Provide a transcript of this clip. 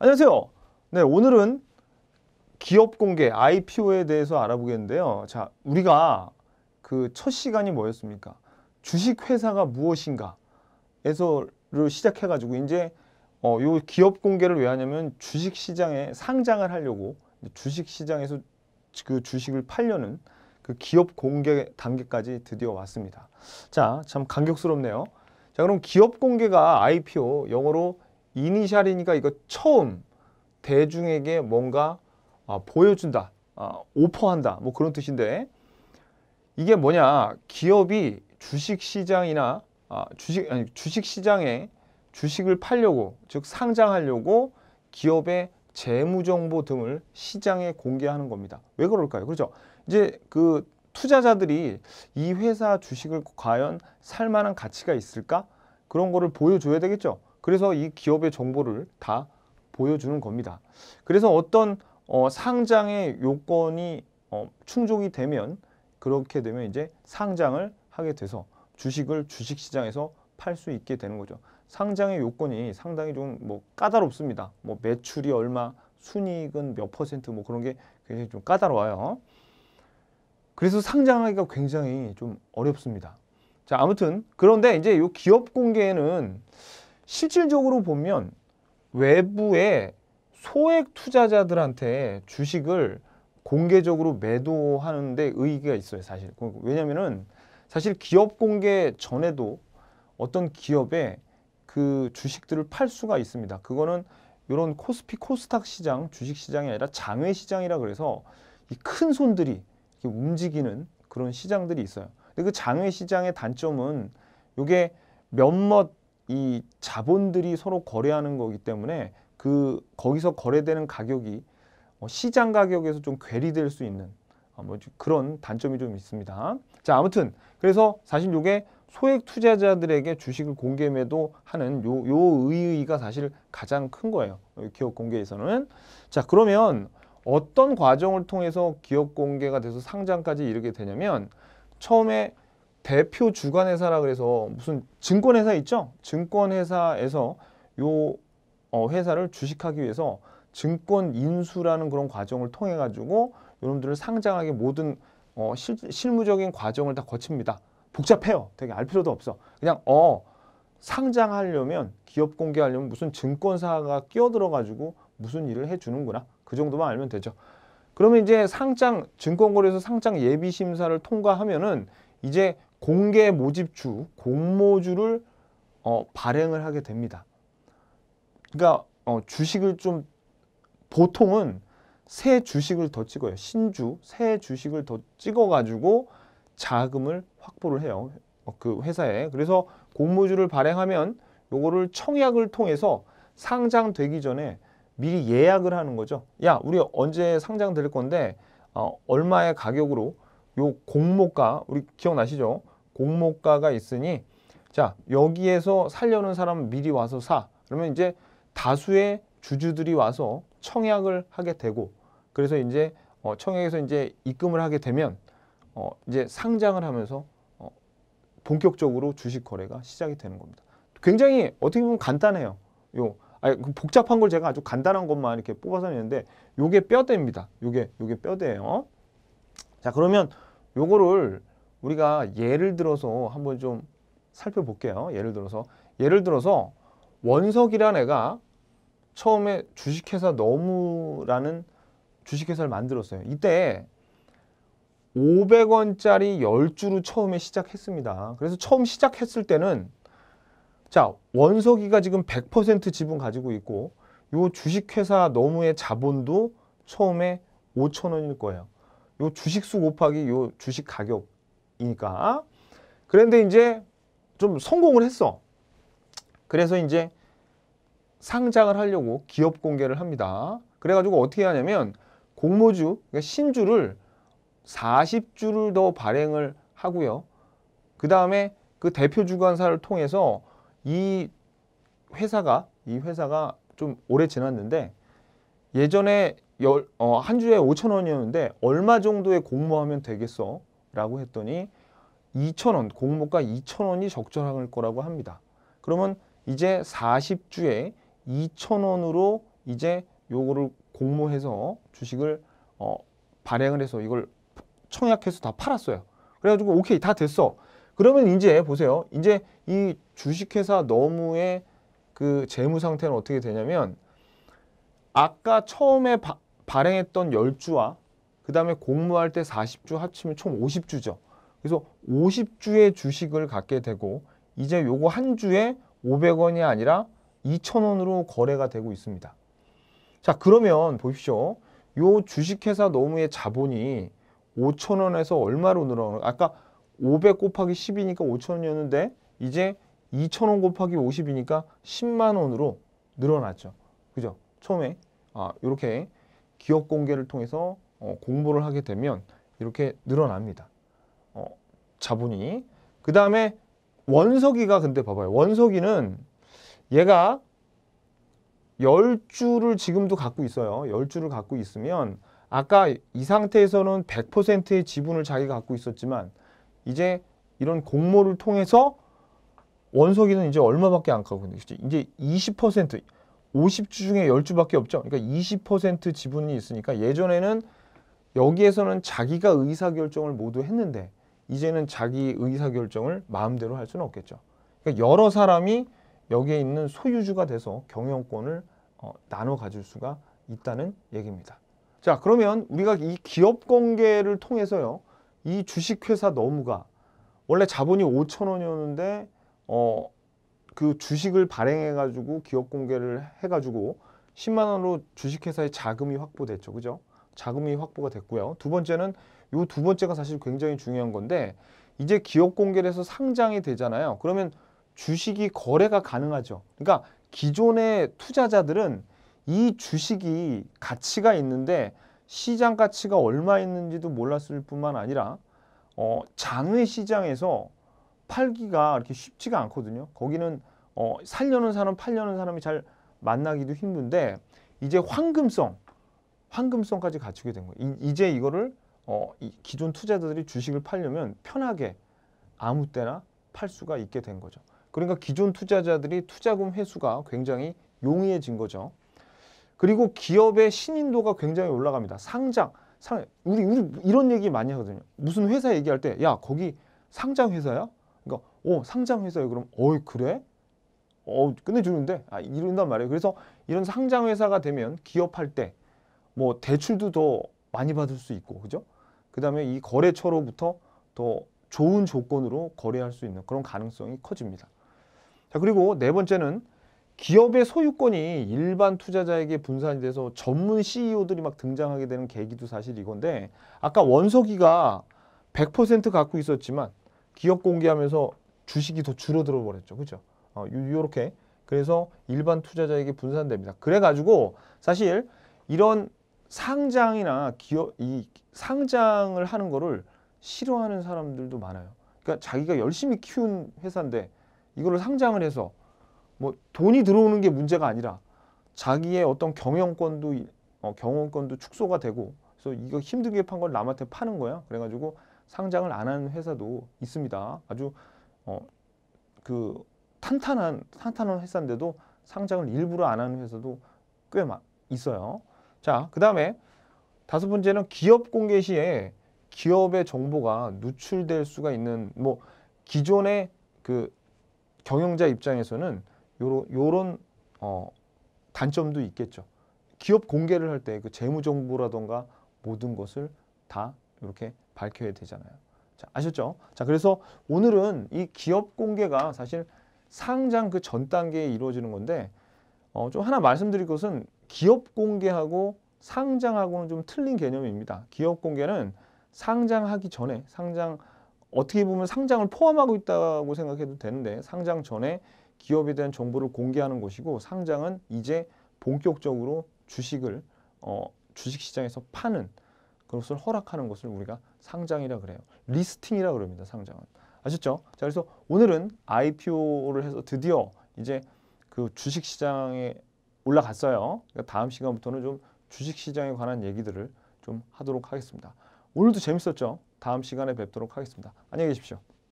안녕하세요. 네, 오늘은 기업 공개 IPO에 대해서 알아보겠는데요. 자, 우리가 그 첫 시간이 뭐였습니까? 주식 회사가 무엇인가? 에서를 시작해 가지고 이제 어, 요 기업 공개를 왜 하냐면 주식 시장에 상장을 하려고 주식 시장에서 그 주식을 팔려는 그 기업 공개 단계까지 드디어 왔습니다. 자, 참 감격스럽네요. 자, 그럼 기업 공개가 IPO 영어로 이니셜이니까 이거 처음 대중에게 뭔가 어, 보여준다, 어, 오퍼한다, 뭐 그런 뜻인데 이게 뭐냐? 기업이 주식 시장이나 아, 주식 아니 주식 시장에 주식을 팔려고 즉 상장하려고 기업의 재무 정보 등을 시장에 공개하는 겁니다. 왜 그럴까요? 그렇죠? 이제 그 투자자들이 이 회사 주식을 과연 살 만한 가치가 있을까? 그런 거를 보여줘야 되겠죠. 그래서 이 기업의 정보를 다 보여주는 겁니다. 그래서 어떤 어, 상장의 요건이 어, 충족이 되면 그렇게 되면 이제 상장을 하게 돼서 주식을 주식시장에서 팔 수 있게 되는 거죠. 상장의 요건이 상당히 좀 뭐 까다롭습니다. 뭐 매출이 얼마, 순이익은 몇 퍼센트 뭐 그런 게 굉장히 좀 까다로워요. 그래서 상장하기가 굉장히 좀 어렵습니다. 자 아무튼 그런데 이제 이 기업 공개는 실질적으로 보면 외부의 소액 투자자들한테 주식을 공개적으로 매도하는데 의의가 있어요 사실 그, 왜냐면은 사실 기업 공개 전에도 어떤 기업에그 주식들을 팔 수가 있습니다 그거는 이런 코스피 코스닥 시장 주식 시장이 아니라 장외 시장이라 그래서 이큰 손들이 움직이는 그런 시장들이 있어요 근데 그 장외 시장의 단점은 이게 몇몇 이 자본들이 서로 거래하는 거기 때문에 그 거기서 거래되는 가격이 어, 시장 가격에서 좀 괴리될 수 있는 어, 뭐 그런 단점이 좀 있습니다. 자 아무튼 그래서 사실 요 소액 투자자들에게 주식을 공개 매도하는 요, 요 의의가 사실 가장 큰 거예요. 기업 공개에서는. 자 그러면 어떤 과정을 통해서 기업 공개가 돼서 상장까지 이르게 되냐면 처음에 대표 주관회사라 그래서 무슨 증권회사 있죠? 증권회사에서 요 어, 회사를 주식하기 위해서 증권 인수라는 그런 과정을 통해 가지고 여러분들을 상장하게 모든 어, 실, 실무적인 과정을 다 거칩니다. 복잡해요. 되게 알 필요도 없어. 그냥 어 상장하려면 기업 공개하려면 무슨 증권사가 끼어들어 가지고 무슨 일을 해주는구나. 그 정도만 알면 되죠. 그러면 이제 상장 증권거래소 상장 예비 심사를 통과하면은 이제 공개 모집주, 공모주를 어, 발행을 하게 됩니다. 그러니까 어, 주식을 좀 보통은 새 주식을 더 찍어요. 신주, 새 주식을 더 찍어가지고 자금을 확보를 해요. 어, 그 회사에. 그래서 공모주를 발행하면 요거를 청약을 통해서 상장되기 전에 미리 예약을 하는 거죠. 야, 우리 언제 상장될 건데 어, 얼마의 가격으로 요 공모가 우리 기억나시죠? 공모가가 있으니 자 여기에서 살려는 사람 미리 와서 사 그러면 이제 다수의 주주들이 와서 청약을 하게 되고 그래서 이제 어, 청약에서 이제 입금을 하게 되면 어, 이제 상장을 하면서 어, 본격적으로 주식 거래가 시작이 되는 겁니다. 굉장히 어떻게 보면 간단해요. 요 아니, 그 복잡한 걸 제가 아주 간단한 것만 이렇게 뽑아서 냈는데 요게 뼈대입니다. 요게 요게 뼈대예요. 자 그러면 요거를 우리가 예를 들어서 한번 좀 살펴볼게요. 예를 들어서 예를 들어서 원석이라는 애가 처음에 주식회사 너무라는 주식회사를 만들었어요. 이때 500원짜리 10주로 처음에 시작했습니다. 그래서 처음 시작했을 때는 자 원석이가 지금 100% 지분 가지고 있고 요 주식회사 너무의 자본도 처음에 5천 원일 거예요. 요 주식수 곱하기 요 주식 가격 이니까. 그런데 이제 좀 성공을 했어. 그래서 이제 상장을 하려고 기업 공개를 합니다. 그래가지고 어떻게 하냐면 공모주, 그러니까 신주를 40주를 더 발행을 하고요. 그 다음에 그 대표 주관사를 통해서 이 회사가 이 회사가 좀 오래 지났는데 예전에 열, 어, 한 주에 5천 원이었는데 얼마 정도에 공모하면 되겠어? 라고 했더니 2천원 공모가 2천원이 적절할 거라고 합니다. 그러면 이제 40주에 2천원으로 이제 요거를 공모해서 주식을 어, 발행을 해서 이걸 청약해서 다 팔았어요. 그래가지고 오케이 다 됐어. 그러면 이제 보세요. 이제 이 주식회사 너무의 그 재무 상태는 어떻게 되냐면 아까 처음에 바, 발행했던 10주와 그 다음에 공모할 때 40주 합치면 총 50주죠. 그래서 50주의 주식을 갖게 되고 이제 요거 한 주에 500원이 아니라 2,000원으로 거래가 되고 있습니다. 자 그러면 보십시오. 요 주식회사 노무의 자본이 5,000원에서 얼마로 늘어나 아까 500 곱하기 10이니까 5,000원이었는데 이제 2,000원 곱하기 50이니까 10만 원으로 늘어났죠. 그죠? 처음에 아, 이렇게 기업 공개를 통해서 어, 공부를 하게 되면 이렇게 늘어납니다. 어, 자본이. 그 다음에 원석이가 근데 봐봐요. 원석이는 얘가 1 0주를 지금도 갖고 있어요. 1 0주를 갖고 있으면 아까 이 상태에서는 100%의 지분을 자기가 갖고 있었지만 이제 이런 공모를 통해서 원석이는 이제 얼마밖에 안 가고 있는지 이제 20% 50주 중에 1 0주밖에 없죠. 그러니까 20% 지분이 있으니까 예전에는 여기에서는 자기가 의사결정을 모두 했는데 이제는 자기 의사결정을 마음대로 할 수는 없겠죠. 그러니까 여러 사람이 여기에 있는 소유주가 돼서 경영권을 어, 나눠 가질 수가 있다는 얘기입니다. 자 그러면 우리가 이 기업관계를 통해서요 이 주식회사 너무가 원래 자본이 5천 원이었는데 어, 그 주식을 발행해가지고 기업 공개를 해가지고 10만 원으로 주식회사의 자금이 확보됐죠. 그죠? 자금이 확보가 됐고요. 두 번째는 이 두 번째가 사실 굉장히 중요한 건데 이제 기업 공개를 해서 상장이 되잖아요. 그러면 주식이 거래가 가능하죠. 그러니까 기존의 투자자들은 이 주식이 가치가 있는데 시장 가치가 얼마 있는지도 몰랐을 뿐만 아니라 어, 장외 시장에서 팔기가 이렇게 쉽지가 않거든요. 거기는 어, 살려는 사람, 팔려는 사람이 잘 만나기도 힘든데 이제 황금성, 황금성까지 갖추게 된 거예요. 이, 제 이거를 어, 기존 투자자들이 주식을 팔려면 편하게 아무 때나 팔 수가 있게 된 거죠. 그러니까 기존 투자자들이 투자금 회수가 굉장히 용이해진 거죠. 그리고 기업의 신인도가 굉장히 올라갑니다. 상장, 상, 우리, 우리 이런 얘기 많이 하거든요. 무슨 회사 얘기할 때, 야, 거기 상장 회사야? 그러니까, 어, 상장 회사야. 그럼, 어이, 그래? 어, 끝내주는데? 아, 이런단 말이에요. 그래서 이런 상장 회사가 되면 기업할 때뭐 대출도 더 많이 받을 수 있고 그죠? 그다음에 이 거래처로부터 더 좋은 조건으로 거래할 수 있는 그런 가능성이 커집니다. 자, 그리고 네 번째는 기업의 소유권이 일반 투자자에게 분산이 돼서 전문 CEO들이 막 등장하게 되는 계기도 사실 이건데 아까 원석이가 100% 갖고 있었지만 기업 공개하면서 주식이 더 줄어들어 버렸죠. 그죠? 어, 요렇게. 그래서 일반 투자자에게 분산됩니다. 그래가지고 사실 이런 상장이나 기업 이 상장을 하는 거를 싫어하는 사람들도 많아요. 그러니까 자기가 열심히 키운 회사인데 이걸로 상장을 해서 뭐 돈이 들어오는 게 문제가 아니라 자기의 어떤 경영권도 어, 경영권도 축소가 되고 그래서 이거 힘들게 판 걸 남한테 파는 거야. 그래가지고 상장을 안 하는 회사도 있습니다. 아주 어, 그 탄탄한 탄탄한 회사인데도 상장을 일부러 안 하는 회사도 꽤 있어요. 자, 그 다음에 다섯 번째는 기업 공개 시에 기업의 정보가 누출될 수가 있는 뭐 기존의 그 경영자 입장에서는 요런 요런 어 단점도 있겠죠. 기업 공개를 할 때 그 재무 정보라던가 모든 것을 다 이렇게 밝혀야 되잖아요. 자, 아셨죠? 자, 그래서 오늘은 이 기업 공개가 사실 상장 그 전 단계에 이루어지는 건데 어, 좀 하나 말씀드릴 것은 기업 공개하고 상장하고는 좀 틀린 개념입니다. 기업 공개는 상장하기 전에 상장 어떻게 보면 상장을 포함하고 있다고 생각해도 되는데 상장 전에 기업에 대한 정보를 공개하는 것이고 상장은 이제 본격적으로 주식을 어, 주식시장에서 파는 그것을 허락하는 것을 우리가 상장이라 그래요. 리스팅이라 그럽니다. 상장은. 아셨죠? 자, 그래서 오늘은 IPO를 해서 드디어 이제 그 주식시장에 올라갔어요. 그러니까 다음 시간부터는 좀 주식 시장에 관한 얘기들을 좀 하도록 하겠습니다. 오늘도 재밌었죠? 다음 시간에 뵙도록 하겠습니다. 안녕히 계십시오.